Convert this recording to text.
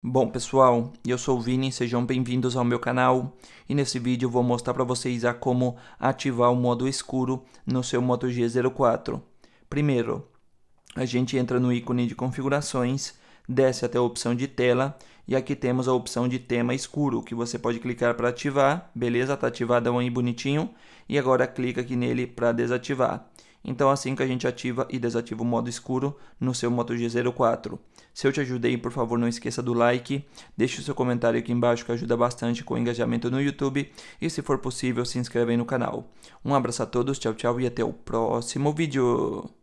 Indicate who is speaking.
Speaker 1: Bom pessoal, eu sou o Vini, sejam bem-vindos ao meu canal e nesse vídeo eu vou mostrar para vocês a como ativar o modo escuro no seu Moto G04. Primeiro, a gente entra no ícone de configurações, desce até a opção de tela e aqui temos a opção de tema escuro que você pode clicar para ativar, beleza? Está ativado aí bonitinho e agora clica aqui nele para desativar. Então assim que a gente ativa e desativa o modo escuro no seu Moto G04. Se eu te ajudei, por favor, não esqueça do like, deixe o seu comentário aqui embaixo que ajuda bastante com o engajamento no YouTube e se for possível se inscreve aí no canal. Um abraço a todos, tchau tchau e até o próximo vídeo.